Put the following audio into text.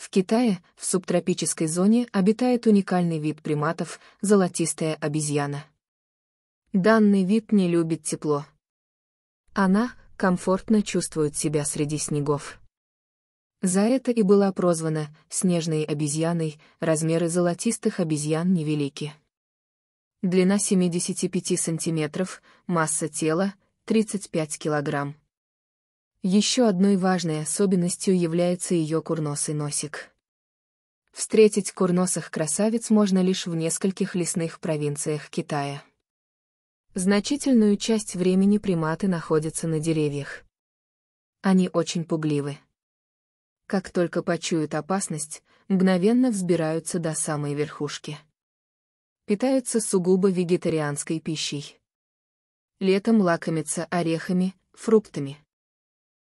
В Китае, в субтропической зоне, обитает уникальный вид приматов – золотистая обезьяна. Данный вид не любит тепло. Она комфортно чувствует себя среди снегов. За это и была прозвана «снежной обезьяной», размеры золотистых обезьян невелики. Длина 75 сантиметров, масса тела – 35 килограмм. Еще одной важной особенностью является ее курносый носик. Встретить курносых красавиц можно лишь в нескольких лесных провинциях Китая. Значительную часть времени приматы находятся на деревьях. Они очень пугливы. Как только почуют опасность, мгновенно взбираются до самой верхушки. Питаются сугубо вегетарианской пищей. Летом лакомятся орехами, фруктами.